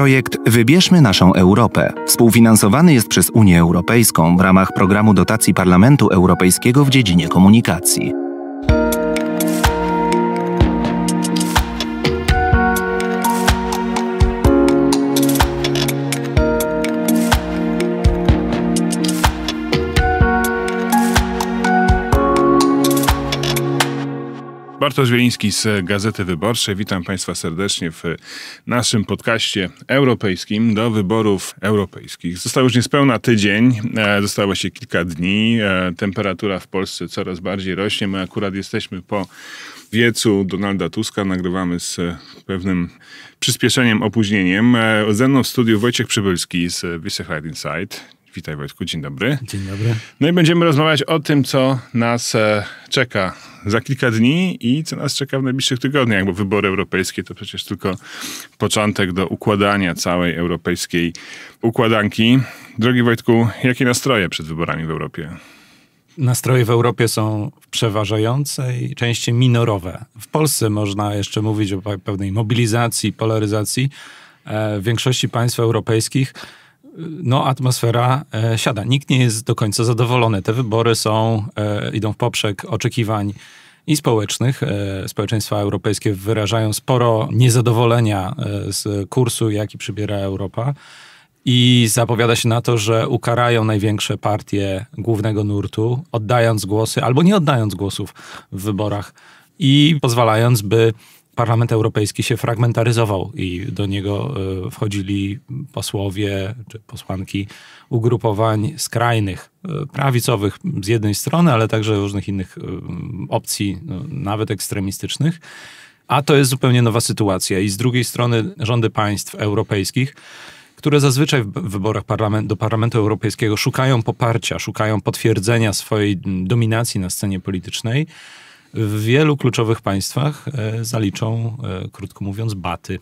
Projekt Wybierzmy naszą Europę współfinansowany jest przez Unię Europejską w ramach programu dotacji Parlamentu Europejskiego w dziedzinie komunikacji. Bartosz Wieliński z Gazety Wyborczej. Witam Państwa serdecznie w naszym podcaście europejskim do wyborów europejskich. Został już niespełna tydzień, e, zostało właśnie kilka dni. E, temperatura w Polsce coraz bardziej rośnie. My akurat jesteśmy po wiecu Donalda Tuska. Nagrywamy z pewnym przyspieszeniem, opóźnieniem. E, ze mną w studiu Wojciech Przybylski z Wiesech Right Inside. Witaj Wojtku, dzień dobry. Dzień dobry. No i będziemy rozmawiać o tym, co nas e, czeka za kilka dni i co nas czeka w najbliższych tygodniach, bo wybory europejskie to przecież tylko początek do układania całej europejskiej układanki. Drogi Wojtku, jakie nastroje przed wyborami w Europie? Nastroje w Europie są przeważające i częściej minorowe. W Polsce można jeszcze mówić o pewnej mobilizacji, polaryzacji. E, w większości państw europejskich no, atmosfera e, siada. Nikt nie jest do końca zadowolony. Te wybory są, e, idą w poprzek oczekiwań i społecznych. E, społeczeństwa europejskie wyrażają sporo niezadowolenia z kursu, jaki przybiera Europa. I zapowiada się na to, że ukarają największe partie głównego nurtu, oddając głosy albo nie oddając głosów w wyborach i pozwalając, by Parlament Europejski się fragmentaryzował i do niego e, wchodzili posłowie czy posłanki ugrupowań skrajnych, e, prawicowych z jednej strony, ale także różnych innych e, opcji, no, nawet ekstremistycznych. A to jest zupełnie nowa sytuacja. I z drugiej strony rządy państw europejskich które zazwyczaj w wyborach parlament, do Parlamentu Europejskiego szukają poparcia, szukają potwierdzenia swojej dominacji na scenie politycznej, w wielu kluczowych państwach e, zaliczą, e, krótko mówiąc, baty.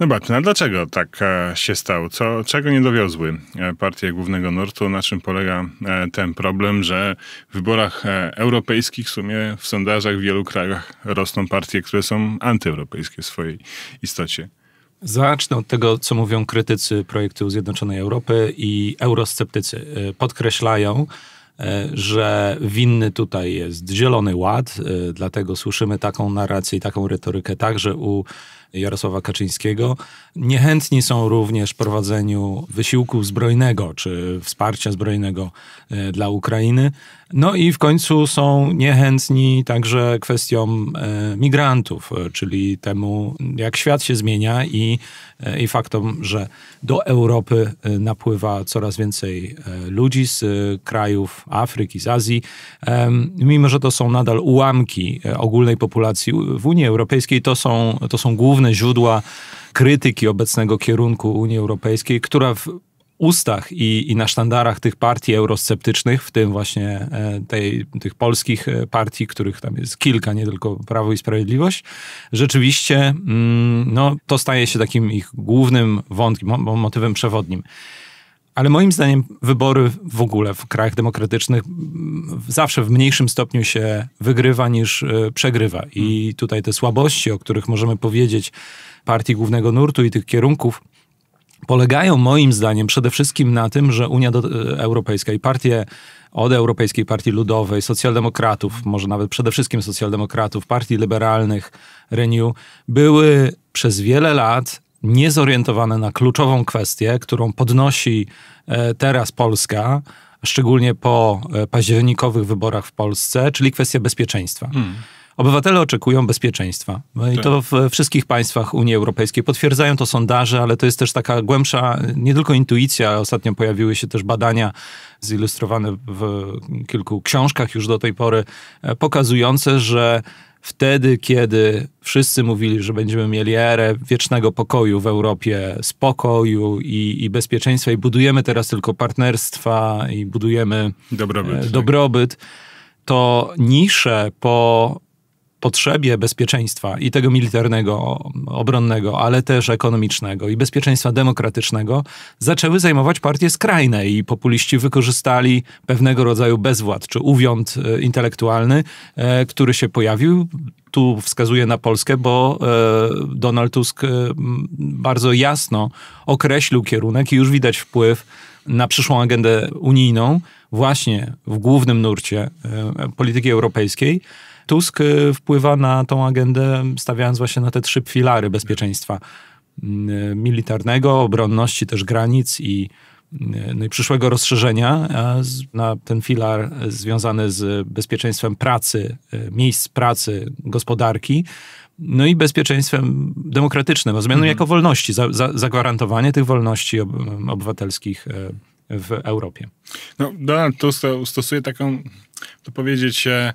No Batna, no dlaczego tak e, się stało? Co, czego nie dowiozły partie głównego nurtu? Na czym polega ten problem, że w wyborach europejskich w sumie w sondażach w wielu krajach rosną partie, które są antyeuropejskie w swojej istocie? Zacznę od tego, co mówią krytycy projektu Zjednoczonej Europy i eurosceptycy. Podkreślają, E, że winny tutaj jest Zielony Ład, e, dlatego słyszymy taką narrację i taką retorykę także u Jarosława Kaczyńskiego. Niechętni są również prowadzeniu wysiłku zbrojnego czy wsparcia zbrojnego e, dla Ukrainy. No i w końcu są niechętni także kwestią e, migrantów, e, czyli temu, jak świat się zmienia i, e, i faktom, że do Europy napływa coraz więcej ludzi z krajów Afryki, z Azji. Mimo, że to są nadal ułamki ogólnej populacji w Unii Europejskiej, to są, to są główne źródła krytyki obecnego kierunku Unii Europejskiej, która w ustach i, i, na sztandarach tych partii eurosceptycznych, w tym właśnie e, tej, tych polskich e, partii, których tam jest kilka, nie tylko Prawo i Sprawiedliwość, rzeczywiście mm, no, to staje się takim ich głównym wątkiem, motywem przewodnim. Ale moim zdaniem wybory w ogóle w krajach demokratycznych mm, zawsze w mniejszym stopniu się wygrywa niż e, przegrywa. I mm. tutaj te słabości, o których możemy powiedzieć, partii głównego nurtu i tych kierunków, polegają moim zdaniem przede wszystkim na tym, że Unia Europejska i partie od Europejskiej Partii Ludowej, socjaldemokratów, może nawet przede wszystkim socjaldemokratów, partii liberalnych, Renew, były przez wiele lat niezorientowane na kluczową kwestię, którą podnosi e, teraz Polska, szczególnie po e, październikowych wyborach w Polsce, czyli kwestię bezpieczeństwa. Hmm. Obywatele oczekują bezpieczeństwa. No I tak. to we wszystkich państwach Unii Europejskiej. Potwierdzają to sondaże, ale to jest też taka głębsza, nie tylko intuicja. Ostatnio pojawiły się też badania zilustrowane w kilku książkach już do tej pory, e, pokazujące, że wtedy, kiedy wszyscy mówili, że będziemy mieli erę wiecznego pokoju w Europie, spokoju i, i bezpieczeństwa, i budujemy teraz tylko partnerstwa i budujemy e, dobrobyt, tak. dobrobyt to nisze po potrzebie bezpieczeństwa i tego militarnego, obronnego, ale też ekonomicznego i bezpieczeństwa demokratycznego zaczęły zajmować partie skrajne i populiści wykorzystali pewnego rodzaju bezwład czy uwiąd e, intelektualny, e, który się pojawił tu wskazuje na Polskę, bo e, Donald Tusk bardzo jasno określił kierunek i już widać wpływ na przyszłą agendę unijną, właśnie w głównym nurcie polityki europejskiej. Tusk y, wpływa na tą agendę, stawiając właśnie na te trzy filary bezpieczeństwa mm, y, militarnego, obronności też granic i, y, no i przyszłego rozszerzenia na ten filar związany z bezpieczeństwem pracy, miejsc pracy, gospodarki. No i bezpieczeństwem demokratycznym, rozumianym mhm. jako wolności, za, za, zagwarantowanie tych wolności ob, mm, obywatelskich w Europie. No, Donald Tusk stosuje taką, to powiedzieć, e,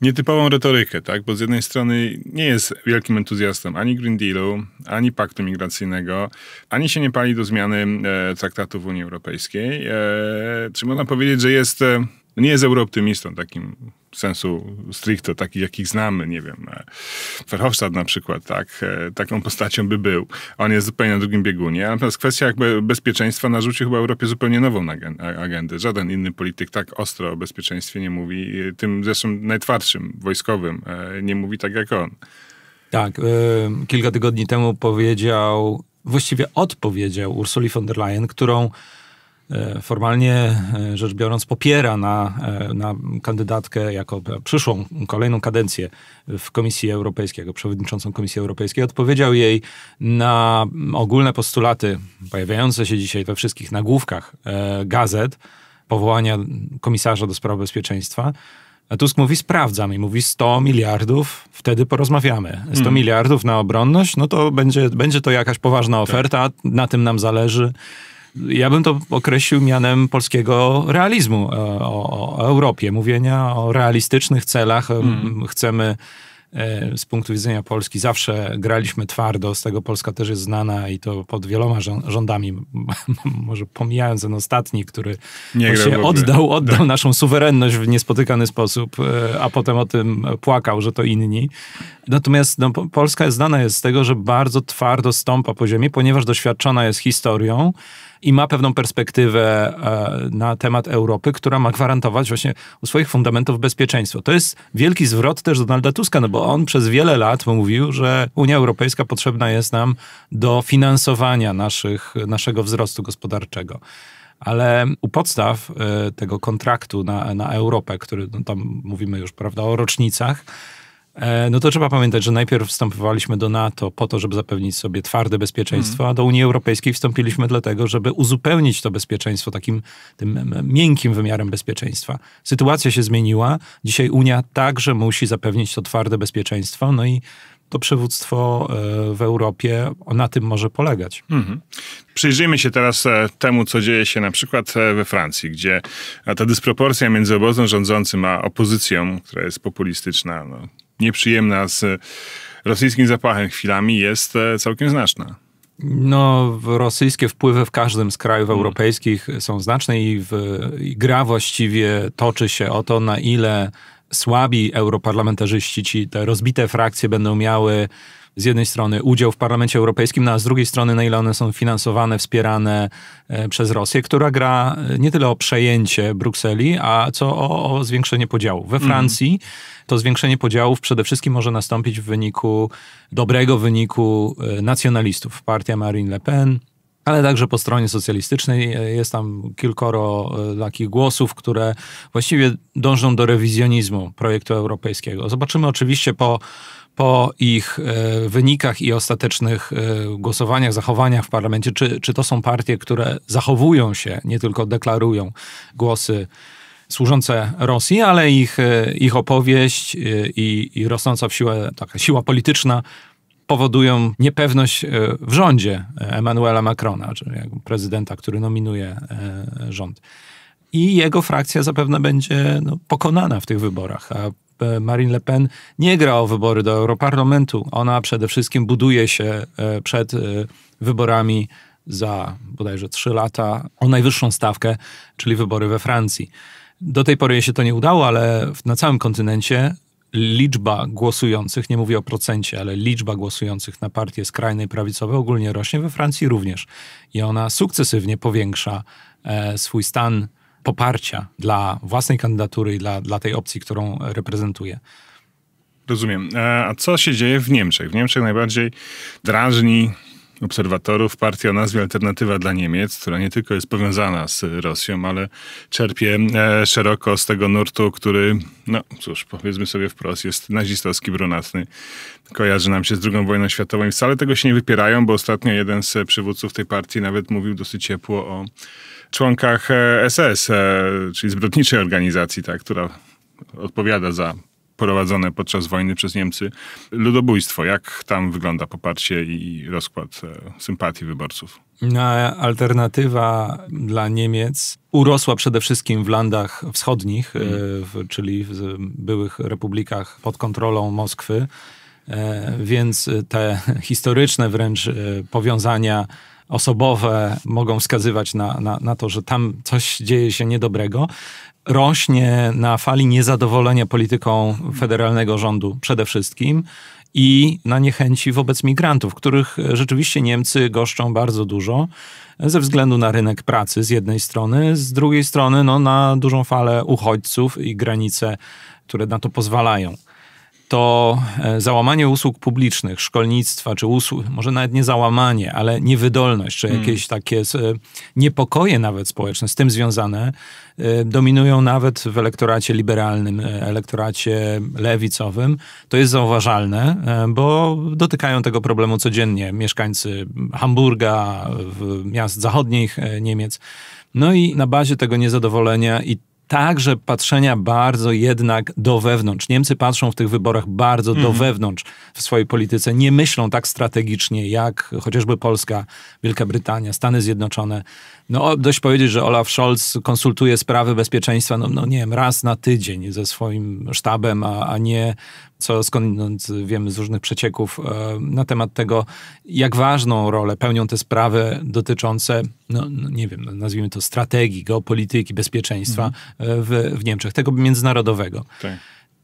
nietypową retorykę, tak? Bo z jednej strony nie jest wielkim entuzjastą ani Green Dealu, ani paktu migracyjnego, ani się nie pali do zmiany e, traktatów Unii Europejskiej. E, czy można powiedzieć, że jest e, no nie jest eurooptymistą takim sensu stricto, takich jakich znamy, nie wiem, e, Verhofstadt na przykład, tak, e, taką postacią by był. On jest zupełnie na drugim biegunie. A natomiast kwestia jakby bezpieczeństwa narzucił chyba Europie zupełnie nową agendę. Żaden inny polityk tak ostro o bezpieczeństwie nie mówi, tym zresztą najtwardszym, wojskowym, e, nie mówi tak jak on. Tak, yy, kilka tygodni temu powiedział, właściwie odpowiedział Ursuli von der Leyen, którą E, formalnie e, rzecz biorąc popiera na, e, na kandydatkę jako przyszłą, kolejną kadencję w Komisji Europejskiej, jako przewodniczącą Komisji Europejskiej, odpowiedział jej na ogólne postulaty pojawiające się dzisiaj we wszystkich nagłówkach gazet powołania komisarza do spraw bezpieczeństwa. A Tusk mówi, sprawdzam i mówi 100 miliardów, wtedy porozmawiamy. 100 mhm. miliardów na obronność, no to będzie, będzie to jakaś poważna tak. oferta, tak. na tym nam zależy ja bym to określił mianem polskiego realizmu e, o, o Europie, mówienia o realistycznych celach. Mm. Chcemy e, z punktu widzenia Polski zawsze graliśmy twardo, z tego Polska też jest znana i to pod wieloma rządami, może pomijając ten ostatni, który się oddał, oddał tak. naszą suwerenność w niespotykany sposób, e, a potem o tym płakał, że to inni. Natomiast no, Polska znana jest z tego, że bardzo twardo stąpa po ziemi, ponieważ doświadczona jest historią, i ma pewną perspektywę e, na temat Europy, która ma gwarantować właśnie u swoich fundamentów bezpieczeństwo. To jest wielki zwrot też Donalda Tuska, no bo on przez wiele lat mówił, że Unia Europejska potrzebna jest nam do finansowania naszych, naszego wzrostu gospodarczego ale u podstaw e, tego kontraktu na, na Europę, który no tam mówimy już prawda, o rocznicach, E, no to trzeba pamiętać, że najpierw wstępowaliśmy do NATO po to, żeby zapewnić sobie twarde bezpieczeństwo, mhm. a do Unii Europejskiej wstąpiliśmy dlatego, żeby uzupełnić to bezpieczeństwo takim tym miękkim wymiarem bezpieczeństwa. Sytuacja się zmieniła. Dzisiaj Unia także musi zapewnić to twarde bezpieczeństwo, no i to przywództwo e, w Europie na tym może polegać. Mhm. Przyjrzyjmy się teraz e, temu, co dzieje się na przykład we Francji, gdzie ta dysproporcja między obozem rządzącym a opozycją, która jest populistyczna, no nieprzyjemna z e, rosyjskim zapachem chwilami jest e, całkiem znaczna. No, rosyjskie wpływy w każdym z krajów hmm. europejskich są znaczne i, w, i gra właściwie toczy się o to, na ile słabi europarlamentarzyści, ci te rozbite frakcje będą miały z jednej strony udział w Parlamencie Europejskim, no a z drugiej strony na ile one są finansowane, wspierane e, przez Rosję, która gra e, nie tyle o przejęcie Brukseli, a co o, o zwiększenie podziałów. We mhm. Francji mm. to zwiększenie podziałów przede wszystkim może nastąpić w wyniku dobrego wyniku e, nacjonalistów. Partia Marine Le Pen, ale także po stronie socjalistycznej jest tam kilkoro takich głosów, które właściwie dążą do rewizjonizmu projektu europejskiego. Zobaczymy oczywiście po po ich e, wynikach i ostatecznych e, głosowaniach, zachowaniach w parlamencie, czy, czy to są partie, które zachowują się, nie tylko deklarują głosy służące Rosji, ale ich, e, ich opowieść i, i rosnąca w siłę, taka siła polityczna powodują niepewność w rządzie Emmanuela Macrona, czyli prezydenta, który nominuje rząd. I jego frakcja zapewne będzie no, pokonana w tych wyborach, a E, Marine Le Pen nie gra o wybory do Europarlamentu. Ona przede wszystkim buduje się e, przed e, wyborami za bodajże 3 lata o najwyższą stawkę, czyli wybory we Francji. Do tej pory jej się to nie udało, ale na całym kontynencie liczba głosujących, nie mówię o procencie, ale liczba głosujących na partie skrajne i prawicowe ogólnie rośnie, we Francji również. I ona sukcesywnie powiększa swój stan poparcia dla własnej kandydatury i dla, dla tej opcji, którą reprezentuje. Rozumiem. E, a co się dzieje w Niemczech? W Niemczech najbardziej drażni obserwatorów partia o nazwie Alternatywa dla Niemiec, która nie tylko jest powiązana z Rosją, ale czerpie e, szeroko z tego nurtu, który, no cóż, powiedzmy sobie wprost, jest nazistowski, brunatny. Kojarzy nam się z II wojną światową i wcale tego się nie wypierają, bo ostatnio jeden z przywódców tej partii nawet mówił dosyć ciepło o członkach SS, e, e, czyli zbrodniczej organizacji, tak, która odpowiada za prowadzone podczas wojny przez Niemcy ludobójstwo. Jak tam wygląda poparcie i rozkład e, sympatii wyborców? No, alternatywa dla Niemiec urosła przede wszystkim w landach wschodnich, mhm. w, czyli w byłych republikach pod kontrolą Moskwy. Więc te historyczne wręcz powiązania osobowe mogą wskazywać na, na, na to, że tam coś dzieje się niedobrego, rośnie na fali niezadowolenia polityką federalnego rządu przede wszystkim i na niechęci wobec migrantów, których rzeczywiście Niemcy goszczą bardzo dużo ze względu na rynek pracy z jednej strony, z drugiej strony no, na dużą falę uchodźców i granice, które na to pozwalają to e, załamanie usług publicznych, szkolnictwa czy usług, może nawet nie załamanie, ale niewydolność, czy hmm. jakieś hmm. takie e, niepokoje nawet społeczne z tym związane, e, dominują nawet w elektoracie liberalnym, elektoracie lewicowym. To jest zauważalne, bo dotykają tego problemu codziennie mieszkańcy Hamburga, miast zachodnich Niemiec. No i na bazie tego niezadowolenia i także patrzenia bardzo jednak do wewnątrz. Niemcy patrzą w tych wyborach bardzo mm. do mhm. wewnątrz w swojej polityce. Nie myślą tak strategicznie jak chociażby Polska, Wielka Brytania, Stany Zjednoczone. No, dość powiedzieć, że Olaf Scholz konsultuje sprawy bezpieczeństwa, no, no nie wiem, raz na tydzień ze swoim sztabem, a, a nie, co skąd wiemy z różnych przecieków e, na temat tego, jak ważną rolę pełnią te sprawy dotyczące, no, no nie wiem, no, nazwijmy to strategii, geopolityki, bezpieczeństwa mhm. E, w, w Niemczech, tego międzynarodowego. Tak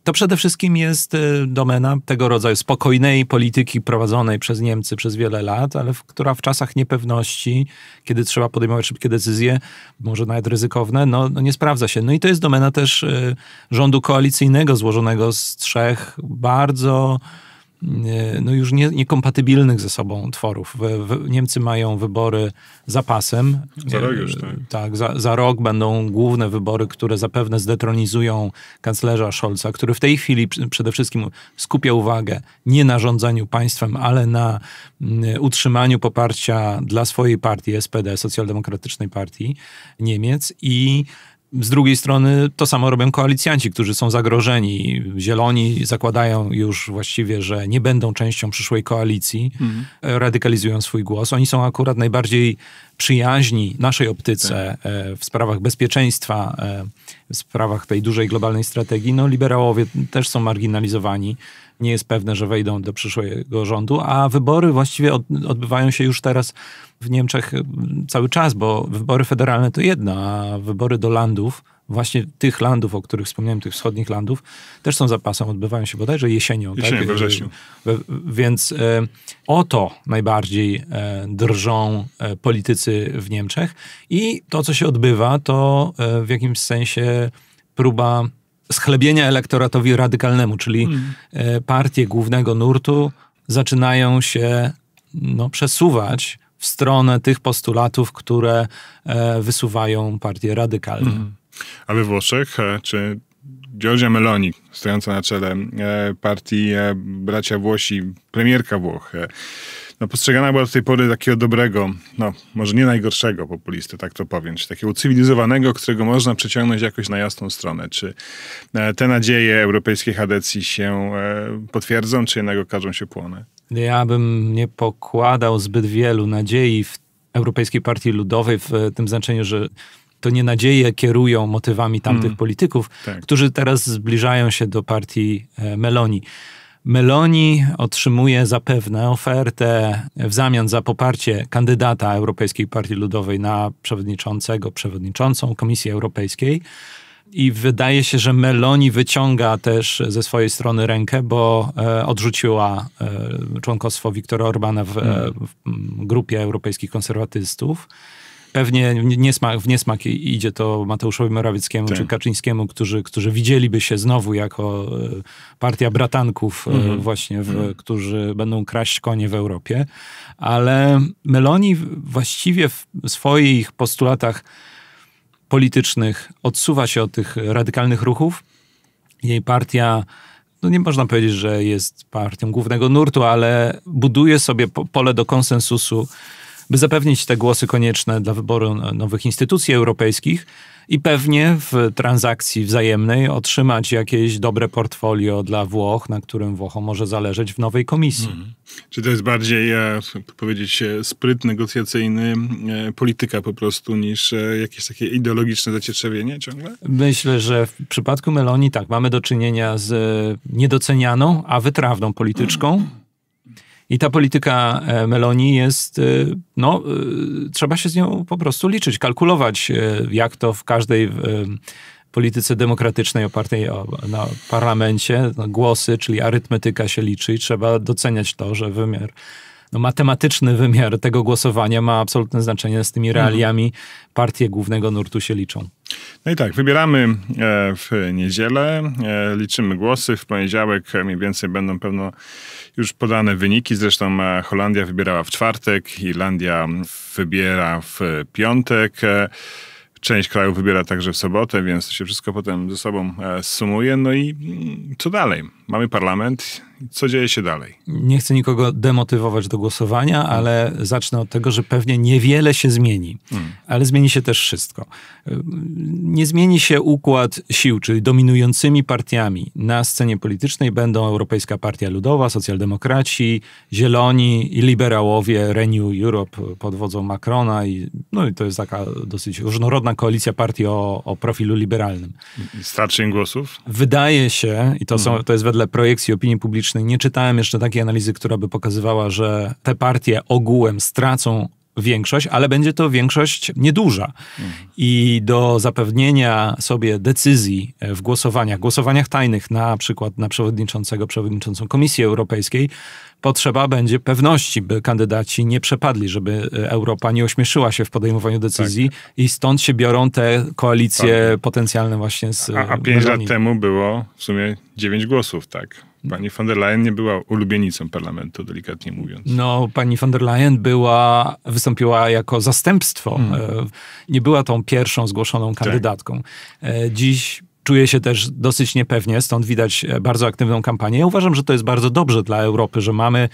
to przede wszystkim jest y, domena tego rodzaju spokojnej polityki prowadzonej przez Niemcy przez wiele lat, ale w, która w czasach niepewności, kiedy trzeba podejmować szybkie decyzje, może nawet ryzykowne, no, no nie sprawdza się. No i to jest domena też y, rządu koalicyjnego złożonego z trzech bardzo E, no już nie, niekompatybilnych ze sobą tworów Niemcy mają wybory za pasem. Za rok e, już, tak. tak za, za rok będą główne wybory, które zapewne zdetronizują kanclerza Scholza, który w tej chwili przede wszystkim skupia uwagę nie na rządzeniu państwem, ale na mm, utrzymaniu poparcia dla swojej partii SPD, Socjaldemokratycznej Partii Niemiec i z drugiej strony to samo robią koalicjanci, którzy są zagrożeni. Zieloni zakładają już właściwie, że nie będą częścią przyszłej koalicji, mhm. radykalizują swój głos. Oni są akurat najbardziej przyjaźni naszej optyce tak. E, w sprawach bezpieczeństwa, e, w sprawach tej dużej globalnej strategii. No, liberałowie też są marginalizowani nie jest pewne, że wejdą do przyszłego rządu, a wybory właściwie odbywają się już teraz w Niemczech y, cały czas, bo wybory federalne to jedno, a wybory do landów, właśnie tych landów, o których wspomniałem, tych wschodnich landów, też są zapasem, odbywają się bodajże jesienią. Jesienią, tak? we wrześniu. Więc y, o to najbardziej y, drżą politycy w Niemczech i to, co się odbywa, to w jakimś sensie próba schlebienia elektoratowi radykalnemu, czyli mm. E, partie głównego nurtu zaczynają się no, przesuwać w stronę tych postulatów, które e, wysuwają partie radykalne. Mm. A we Włoszech, e, czy Giorgia Meloni, stojąca na czele partii Bracia Włosi, premierka Włoch, no, postrzegana była do tej pory takiego dobrego, no może nie najgorszego populisty, tak to powiem, czy takiego cywilizowanego, którego można przeciągnąć jakoś na jasną stronę. Czy e, te nadzieje europejskiej hadecji się e, potwierdzą, czy jednak okażą się płone? Ja bym nie pokładał zbyt wielu nadziei w Europejskiej Partii Ludowej w e, tym znaczeniu, że to nie nadzieje kierują motywami tamtych mm, polityków, tak. którzy teraz zbliżają się do partii Meloni. Meloni otrzymuje zapewne ofertę w zamian za poparcie kandydata Europejskiej Partii Ludowej na przewodniczącego, przewodniczącą Komisji Europejskiej. I wydaje się, że Meloni wyciąga też ze swojej strony rękę, bo e, odrzuciła e, członkostwo Viktora Orbana w, e, w grupie europejskich konserwatystów. Pewnie niesmak, w niesmak idzie to Mateuszowi Morawieckiemu tak. czy Kaczyńskiemu, którzy, którzy widzieliby się znowu jako e, partia bratanków e, mhm. właśnie, w, mhm. którzy będą kraść konie w Europie. Ale Meloni właściwie w swoich postulatach politycznych odsuwa się od tych radykalnych ruchów. Jej partia no nie można powiedzieć, że jest partią głównego nurtu, ale buduje sobie pole do konsensusu by zapewnić te głosy konieczne dla wyboru nowych instytucji europejskich i pewnie w transakcji wzajemnej otrzymać jakieś dobre portfolio dla Włoch, na którym Włochom może zależeć w nowej komisji. Mhm. Czy to jest bardziej, e, ja, powiedzieć, e, spryt negocjacyjny, e, polityka po prostu, niż jakieś takie ideologiczne zacietrzewienie ciągle? Myślę, że w przypadku Meloni tak, mamy do czynienia z niedocenianą, a wytrawną polityczką. Mhm i ta polityka e, Meloni jest, e, no, e, trzeba się z nią po prostu liczyć, kalkulować, jak to w każdej polityce demokratycznej opartej o, na parlamencie, no, głosy, czyli arytmetyka się liczy i trzeba doceniać to, że wymiar no, matematyczny wymiar tego głosowania ma absolutne znaczenie z tymi realiami partie głównego nurtu się liczą. No i tak, wybieramy e, w niedzielę, e, liczymy głosy. W poniedziałek e, mniej więcej będą pewno już podane wyniki. Zresztą Holandia wybierała w czwartek, Irlandia wybiera w piątek. Część krajów wybiera także w sobotę, więc to się wszystko potem ze sobą sumuje. No i mm, co dalej? Mamy parlament, co dzieje się dalej? Nie chcę nikogo demotywować do głosowania, ale zacznę od tego, że pewnie niewiele się zmieni, hmm. ale zmieni się też wszystko. Nie zmieni się układ sił, czyli dominującymi partiami na scenie politycznej będą Europejska Partia Ludowa, Socjaldemokraci, Zieloni i liberałowie Renew Europe pod wodzą Macrona i, no i to jest taka dosyć różnorodna koalicja partii o, o profilu liberalnym. Starczy im głosów? Wydaje się, i to, są, hmm. to jest wedle projekcji opinii publicznej, politycznej. Nie czytałem jeszcze takiej analizy, która by pokazywała, że te partie ogółem stracą większość, ale będzie to większość nieduża. I do zapewnienia sobie decyzji e, w głosowaniach, głosowaniach tajnych, na przykład na przewodniczącego, przewodniczącą Komisji Europejskiej, potrzeba będzie pewności, by kandydaci nie przepadli, żeby e, Europa nie ośmieszyła się w podejmowaniu decyzji tak. i stąd się biorą te koalicje tak. potencjalne właśnie z... A, a e, pięć lat temu było w sumie dziewięć głosów, tak? Pani von der Leyen nie była ulubienicą parlamentu, delikatnie mówiąc. No, pani von der Leyen była, wystąpiła jako zastępstwo. Hmm. E, nie była tą pierwszą zgłoszoną tak. kandydatką. Tak. Dziś Czuje się też dosyć niepewnie, stąd widać e, bardzo aktywną kampanię. Ja uważam, że to jest bardzo dobrze dla Europy, że mamy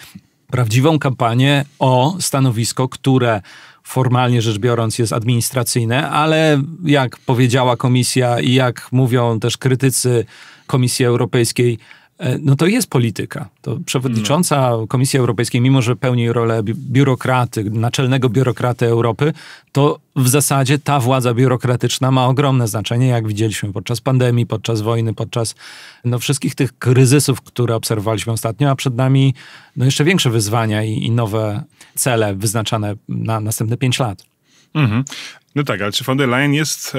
prawdziwą kampanię o stanowisko, które formalnie rzecz biorąc jest administracyjne, ale jak powiedziała komisja i jak mówią też krytycy Komisji Europejskiej, E, no to jest polityka. To przewodnicząca Komisji Europejskiej, mimo że pełni rolę biurokraty, naczelnego biurokraty Europy, to w zasadzie ta władza biurokratyczna ma ogromne znaczenie, jak widzieliśmy podczas pandemii, podczas wojny, podczas no, wszystkich tych kryzysów, które obserwowaliśmy ostatnio, a przed nami no, jeszcze większe wyzwania i, i nowe cele wyznaczane na następne pięć lat. Mhm. No tak, ale czy von der Leyen jest e,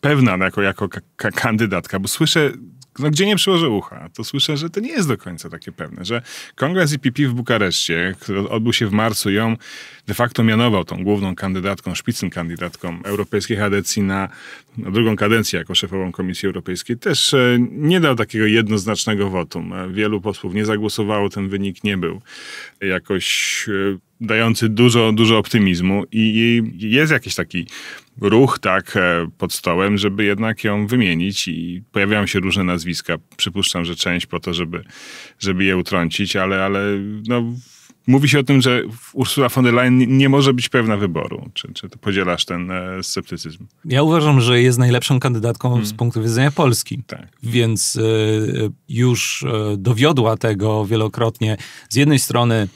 pewna jako, jako kandydatka? Bo słyszę no, gdzie nie przyłożę ucha, to słyszę, że to nie jest do końca takie pewne, że kongres IPP w Bukareszcie, który odbył się w marcu, ją de facto mianował tą główną kandydatką, szpicyn kandydatką europejskiej adecji na, na drugą kadencję jako szefową Komisji Europejskiej, też e, nie dał takiego jednoznacznego wotum. E, wielu posłów nie zagłosowało, ten wynik nie był jakoś e, dający dużo, dużo optymizmu i jest jakiś taki ruch tak e, pod stołem, żeby jednak ją wymienić i pojawiają się różne nazwiska. Przypuszczam, że część po to, żeby, żeby je utrącić, ale, ale no, mówi się o tym, że Ursula von der Leyen nie może być pewna wyboru. Czy, czy podzielasz ten e, sceptycyzm? Ja uważam, że jest najlepszą kandydatką hmm. z punktu widzenia Polski. Tak. Więc y, już y, dowiodła tego wielokrotnie. Z jednej strony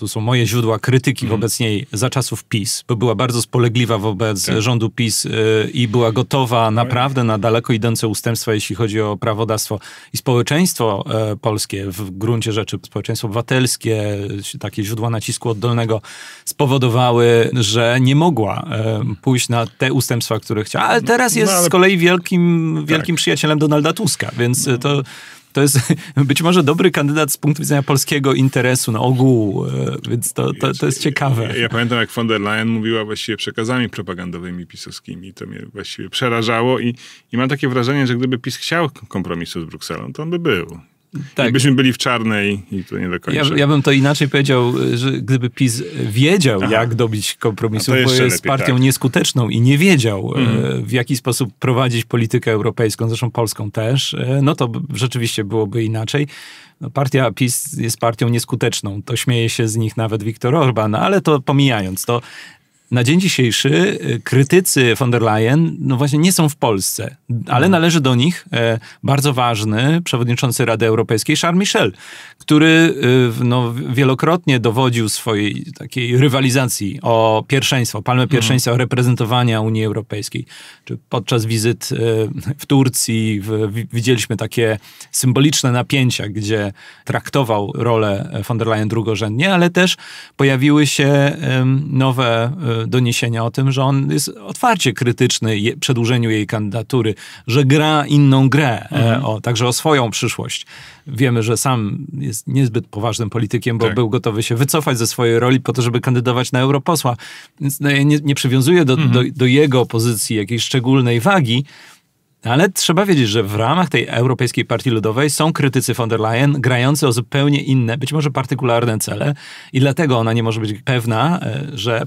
tu są moje źródła krytyki mhm. wobec niej za czasów PiS, bo była bardzo spolegliwa wobec tak. rządu PiS y, i była gotowa tak. naprawdę na daleko idące ustępstwa, jeśli chodzi o prawodawstwo. I społeczeństwo y, polskie w gruncie rzeczy, społeczeństwo obywatelskie, takie źródła nacisku oddolnego spowodowały, że nie mogła y, pójść na te ustępstwa, które chciała. Ale no, teraz no jest no, ale... z kolei wielkim, tak. wielkim tak. przyjacielem Donalda Tuska, więc e, no. to to jest być może dobry kandydat z punktu widzenia polskiego interesu na ogół, e, więc to, to, to jest ciekawe. Ja, ja, pamiętam, jak von der Leyen mówiła właściwie przekazami propagandowymi pisowskimi. To mnie właściwie przerażało i, i mam takie wrażenie, że gdyby PiS chciał kompromisu z Brukselą, to on by był. Tak. Jakbyśmy byli w czarnej i to nie do końca. Ja, ja, bym to inaczej powiedział, że gdyby PiS wiedział, Aha. jak dobić kompromisu, bo jest lepiej, partią tak. nieskuteczną i nie wiedział, mm. w jaki sposób prowadzić politykę europejską, zresztą polską też, e, no to rzeczywiście byłoby inaczej. No, partia PiS jest partią nieskuteczną. To śmieje się z nich nawet Viktor Orban, ale to pomijając to, na dzień dzisiejszy y, krytycy von der Leyen, no właśnie nie są w Polsce, ale mhm. należy do nich e, bardzo ważny przewodniczący Rady Europejskiej Charles Michel, który y, no, wielokrotnie dowodził swojej takiej rywalizacji o pierwszeństwo, palmę mhm. pierwszeństwa mhm. reprezentowania Unii Europejskiej. Czy podczas wizyt y, w Turcji w, widzieliśmy takie symboliczne napięcia, gdzie traktował rolę von der Leyen drugorzędnie, ale też pojawiły się nowe doniesienia o tym, że on jest otwarcie krytyczny je, przedłużeniu jej kandydatury, że gra inną grę, e, mhm. o, także o swoją przyszłość. Wiemy, że sam jest niezbyt poważnym politykiem, bo tak. był gotowy się wycofać ze swojej roli po to, żeby kandydować na europosła. Więc no, ja nie, nie przywiązuję do, mhm. do, do jego pozycji jakiejś szczególnej wagi, ale trzeba wiedzieć, że w ramach tej Europejskiej Partii Ludowej są krytycy von der Leyen grający o zupełnie inne, być może partykularne cele i dlatego ona nie może być pewna, e, że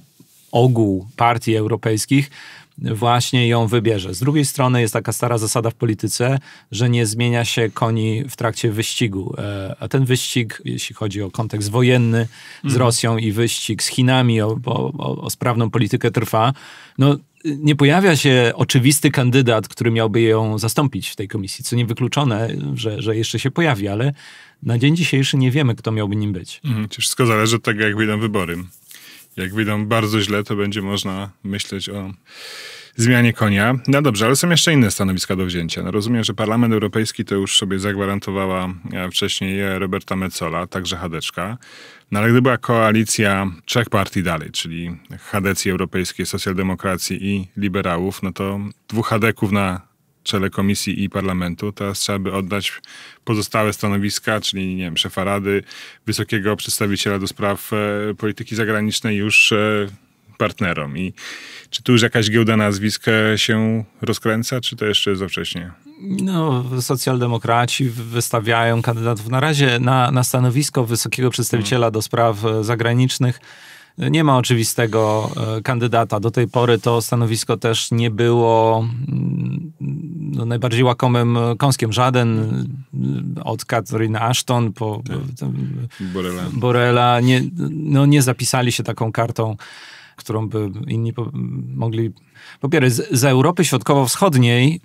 ogół partii europejskich właśnie ją wybierze. Z drugiej strony jest taka stara zasada w polityce, że nie zmienia się koni w trakcie wyścigu. E, a ten wyścig, jeśli chodzi o kontekst wojenny z mhm. Rosją i wyścig z Chinami o, o, o sprawną politykę trwa, no nie pojawia się oczywisty kandydat, który miałby ją zastąpić w tej komisji, co niewykluczone, że, że jeszcze się pojawi, ale na dzień dzisiejszy nie wiemy, kto miałby nim być. Mhm, wszystko zależy od tego, jak wyjdą wybory. Jak wyjdą bardzo źle, to będzie można myśleć o zmianie konia. No dobrze, ale są jeszcze inne stanowiska do wzięcia. No rozumiem, że Parlament Europejski to już sobie zagwarantowała e, wcześniej Roberta Metzola, także Hadeczka. No ale gdy była koalicja trzech partii dalej, czyli Hadecji Europejskiej, Socjaldemokracji i Liberałów, no to dwóch Hadeków na czele komisji i parlamentu. Teraz trzeba by oddać pozostałe stanowiska, czyli nie wiem, szefa Rady, wysokiego przedstawiciela do spraw e, polityki zagranicznej już e, partnerom. I czy tu już jakaś giełda nazwisk e, się rozkręca, czy to jeszcze za wcześnie? No, socjaldemokraci wystawiają kandydatów na razie na, na stanowisko wysokiego przedstawiciela hmm. do spraw e, zagranicznych nie ma oczywistego e, kandydata. Do tej pory to stanowisko też nie było mm, no, najbardziej łakomym kąskiem. Żaden e, od Katharina Ashton po tak. Borela, Borela nie, no, nie zapisali się taką kartą którą by inni po, mogli popierać. Z, z Europy Środkowo-Wschodniej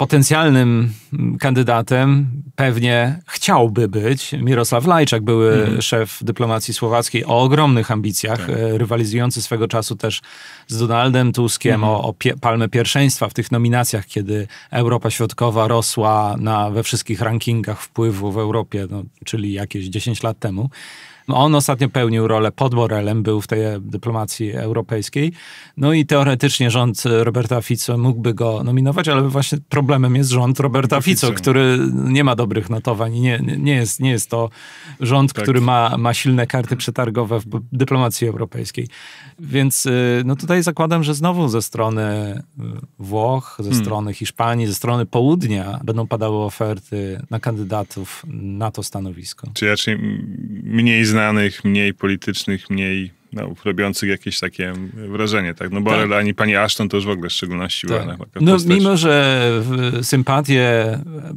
potencjalnym kandydatem pewnie chciałby być Mirosław Lajczak, były mhm. szef dyplomacji słowackiej o ogromnych ambicjach, tak. E, rywalizujący swego czasu też z Donaldem Tuskiem mhm. o, o pie, palmę pierwszeństwa w tych nominacjach, kiedy Europa Środkowa rosła na, we wszystkich rankingach wpływu w Europie, no, czyli jakieś 10 lat temu. No, on ostatnio pełnił rolę pod Borelem, był w tej dyplomacji europejskiej. No i teoretycznie rząd Roberta Fico mógłby go nominować, ale właśnie problemem jest rząd Roberta Fico, Fico. który nie ma dobrych notowań. Nie, nie, jest, nie jest to rząd, tak. który ma, ma silne karty przetargowe w dyplomacji europejskiej. Więc y, no tutaj zakładam, że znowu ze strony y, Włoch, ze hmm. strony Hiszpanii, ze strony południa będą padały oferty na kandydatów na to stanowisko. Czy raczej mniej znane znanych, mniej politycznych, mniej no, robiących jakieś takie wrażenie, tak? No Borel, tak. ani pani Ashton to już w ogóle w szczególności tak. była No postać. mimo, że sympatie,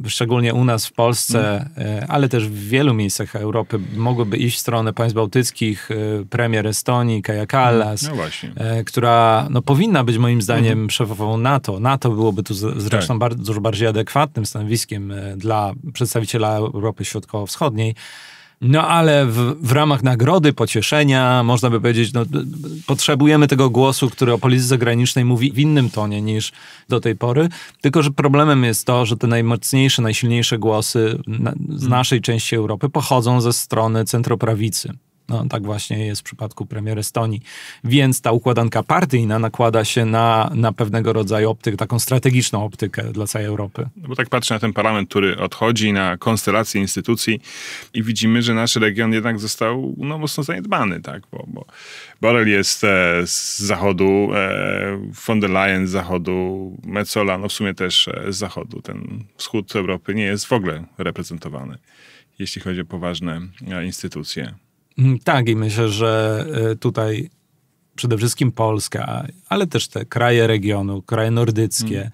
szczególnie u nas w Polsce, mhm. e, ale też w wielu miejscach Europy mogłyby iść w stronę państw bałtyckich, e, premier Estonii, Kaja Kallas, mhm. no e, która no, powinna być moim zdaniem mm. szefową NATO. NATO byłoby tu zresztą tak. bardzo, dużo bardziej adekwatnym stanowiskiem dla przedstawiciela Europy Środkowo-Wschodniej, no ale w, w, ramach nagrody, pocieszenia, można by powiedzieć, no, potrzebujemy tego głosu, który o polityce zagranicznej mówi w innym tonie niż do tej pory. Tylko, że problemem jest to, że te najmocniejsze, najsilniejsze głosy na, z hmm. naszej części Europy pochodzą ze strony centroprawicy. No, tak właśnie jest w przypadku premier Estonii. Więc ta układanka partyjna nakłada się na, na pewnego rodzaju optykę, taką strategiczną optykę dla całej Europy. No bo tak patrzę na ten parlament, który odchodzi, na konstelację instytucji i widzimy, że nasz region jednak został no, mocno zaniedbany, tak? Bo, bo Borel jest e, z zachodu, e, von der Leyen z zachodu, Metzola, no w sumie też e, z zachodu. Ten wschód Europy nie jest w ogóle reprezentowany, jeśli chodzi o poważne e, instytucje. Mm, tak, i myślę, że e, tutaj przede wszystkim Polska, ale też te kraje regionu, kraje nordyckie, mm.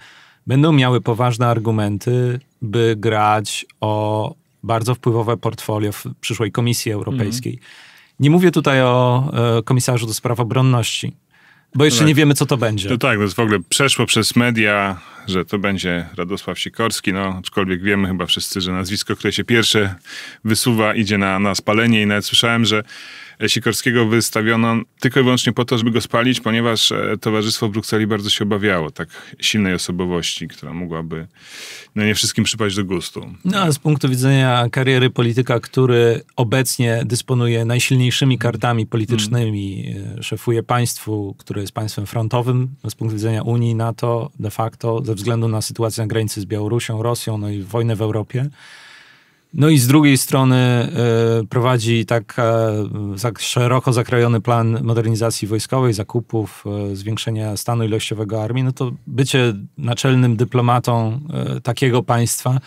będą miały poważne argumenty, by grać o bardzo wpływowe portfolio w przyszłej Komisji mm. Europejskiej. Nie mówię tutaj o e, komisarzu do spraw obronności, bo jeszcze no, nie tak. wiemy, co to będzie. No tak, to jest w ogóle przeszło przez media, że to będzie Radosław Sikorski, no aczkolwiek wiemy chyba wszyscy, że nazwisko, które się pierwsze wysuwa, idzie na, na spalenie i nawet słyszałem, że Sikorskiego wystawiono tylko i wyłącznie po to, żeby go spalić, ponieważ e, towarzystwo w Brukseli bardzo się obawiało tak silnej osobowości, która mogłaby no nie wszystkim przypaść do gustu. No a z punktu widzenia kariery polityka, który obecnie dysponuje najsilniejszymi kartami politycznymi, e, szefuje państwu, które jest państwem frontowym no, z punktu widzenia Unii, NATO de facto, ze względu na sytuację na granicy z Białorusią, Rosją, no i wojnę w Europie, no i z drugiej strony y, prowadzi tak, e, szeroko zakrojony plan modernizacji wojskowej, zakupów, y, zwiększenia stanu ilościowego armii. No to bycie naczelnym dyplomatą y, takiego państwa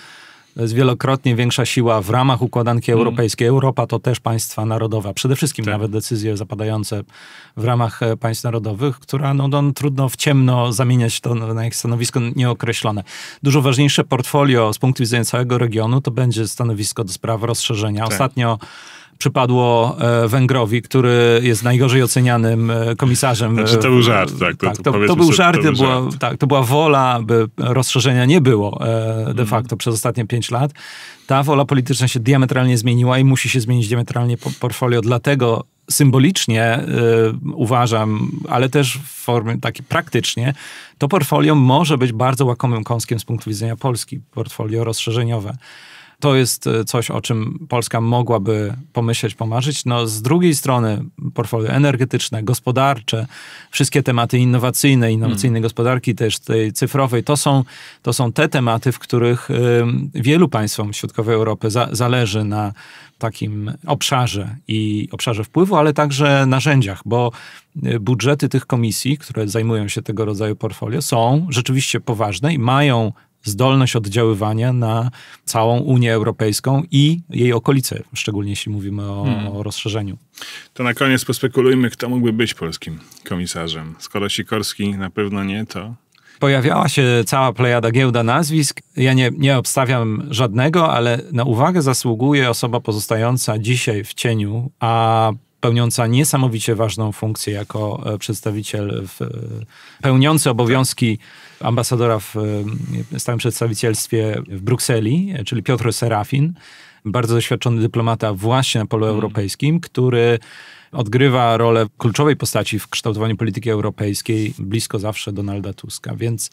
to jest wielokrotnie większa siła w ramach układanki mm. europejskiej. Europa to też państwa narodowe Przede wszystkim tak. nawet decyzje zapadające w ramach e, państw narodowych, która no, no, trudno w ciemno zamieniać to na ich stanowisko nieokreślone. Dużo ważniejsze portfolio z punktu widzenia całego regionu to będzie stanowisko do spraw rozszerzenia. Tak. Ostatnio przypadło e, Węgrowi, który jest najgorzej ocenianym e, komisarzem. E, znaczy to był żart, tak. To, tak, to, to, to był żart, to, był była, żart. Tak, to była wola, by rozszerzenia nie było de mhm. facto mm. przez ostatnie pięć lat. Ta wola polityczna się diametralnie zmieniła i musi się zmienić diametralnie portfolio, dlatego symbolicznie y, uważam, ale też w formie takiej praktycznie, to portfolio może być bardzo łakomym kąskiem z punktu widzenia Polski, portfolio rozszerzeniowe. To jest e, coś, o czym Polska mogłaby pomyśleć, pomarzyć. No, z drugiej strony portfolio energetyczne, gospodarcze, wszystkie tematy innowacyjne, innowacyjnej hmm. gospodarki, też tej cyfrowej, to są, to są te tematy, w których y, wielu państwom środkowej Europy za, zależy na takim obszarze i obszarze wpływu, ale także narzędziach, bo e, budżety tych komisji, które zajmują się tego rodzaju portfolio, są rzeczywiście poważne i mają zdolność oddziaływania na całą Unię Europejską i jej okolice, szczególnie jeśli mówimy o, hmm. o rozszerzeniu. To na koniec pospekulujmy, kto mógłby być polskim komisarzem. Skoro Sikorski na pewno nie, to pojawiała się cała plejada giełda nazwisk. Ja nie, nie obstawiam żadnego, ale na uwagę zasługuje osoba pozostająca dzisiaj w cieniu, a pełniąca niesamowicie ważną funkcję jako e, przedstawiciel, w, e, pełniący obowiązki ambasadora w e, stałym przedstawicielstwie w Brukseli, czyli Piotr Serafin, bardzo doświadczony dyplomata właśnie na polu mhm. europejskim, który odgrywa rolę kluczowej postaci w kształtowaniu polityki europejskiej, blisko zawsze Donalda Tuska. Więc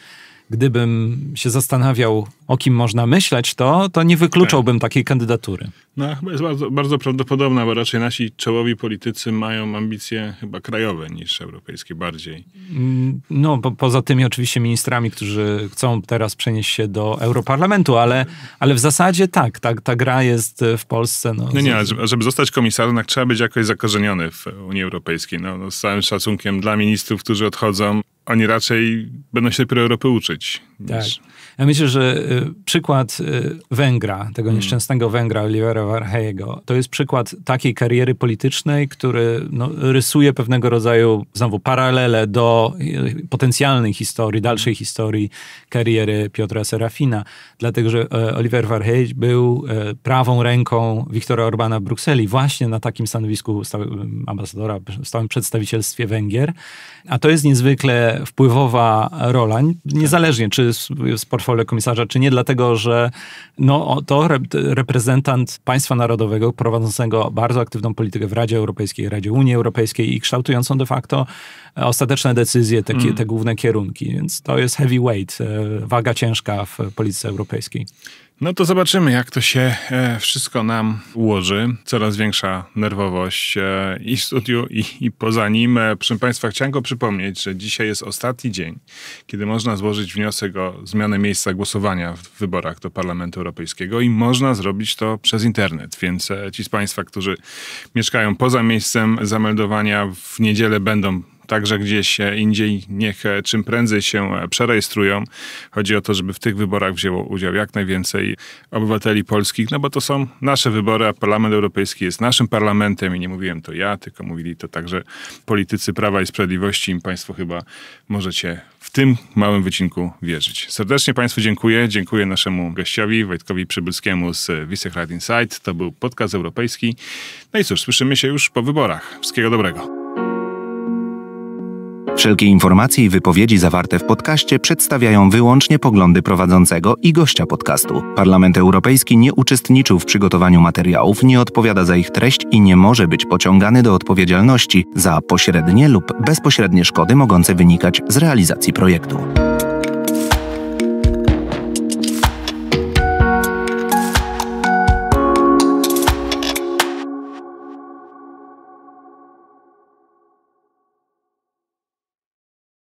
gdybym się zastanawiał, o kim można myśleć, to, to nie wykluczałbym tak. takiej kandydatury. No, chyba jest bardzo, bardzo prawdopodobna, bo raczej nasi czołowi politycy mają ambicje chyba krajowe niż europejskie bardziej. Mm, no, po, poza tymi oczywiście ministrami którzy chcą teraz przenieść się do Europarlamentu, ale, ale w zasadzie tak, ta, ta gra jest w Polsce. No, no nie, żeby, zostać komisarzem, no trzeba być jakoś zakorzeniony w Unii Europejskiej. No, no, z całym szacunkiem dla ministrów, którzy odchodzą, oni raczej będą się dopiero Europy uczyć. Tak. Niż... Ja myślę, że y, przykład y, Węgra, tego mm. nieszczęsnego Węgra, Olivera Warhejego, to jest przykład takiej kariery politycznej, który no, rysuje pewnego rodzaju znowu paralele do y, potencjalnej historii, dalszej mm. historii kariery Piotra Serafina. Dlatego, że e, Oliver Warhej był e, prawą ręką Wiktora Orbana w Brukseli, właśnie na takim stanowisku ambasadora, stałym przedstawicielstwie Węgier. A to jest niezwykle wpływowa rola, tak. niezależnie czy z, z portfolio rolę komisarza, czy nie dlatego, że no, to reprezentant państwa narodowego prowadzącego bardzo aktywną politykę w Radzie Europejskiej, Radzie Unii Europejskiej i kształtującą de facto e, ostateczne decyzje, te, mm. te główne kierunki. Więc to jest heavyweight, e, waga ciężka w polityce europejskiej. No to zobaczymy, jak to się e, wszystko nam ułoży. Coraz większa nerwowość e, i w studiu, i, i poza nim. E, proszę Państwa, chciałem go przypomnieć, że dzisiaj jest ostatni dzień, kiedy można złożyć wniosek o zmianę miejsca głosowania w wyborach do Parlamentu Europejskiego i można zrobić to przez internet. Więc ci z Państwa, którzy mieszkają poza miejscem zameldowania, w niedzielę będą także gdzieś e, indziej, niech e, czym prędzej się e, przerejestrują. Chodzi o to, żeby w tych wyborach wzięło udział jak najwięcej obywateli polskich, no bo to są nasze wybory, a Parlament Europejski jest naszym parlamentem i nie mówiłem to ja, tylko mówili to także politycy Prawa i Sprawiedliwości. I Państwo chyba możecie w tym małym wycinku wierzyć. Serdecznie Państwu dziękuję. Dziękuję naszemu gościowi, Wojtkowi Przybylskiemu z Visegrad Insight. To był podcast europejski. No i cóż, słyszymy się już po wyborach. Wszystkiego dobrego. Wszelkie informacje i wypowiedzi zawarte w podcaście przedstawiają wyłącznie poglądy prowadzącego i gościa podcastu. Parlament Europejski nie uczestniczył w przygotowaniu materiałów, nie odpowiada za ich treść i nie może być pociągany do odpowiedzialności za pośrednie lub bezpośrednie szkody mogące wynikać z realizacji projektu.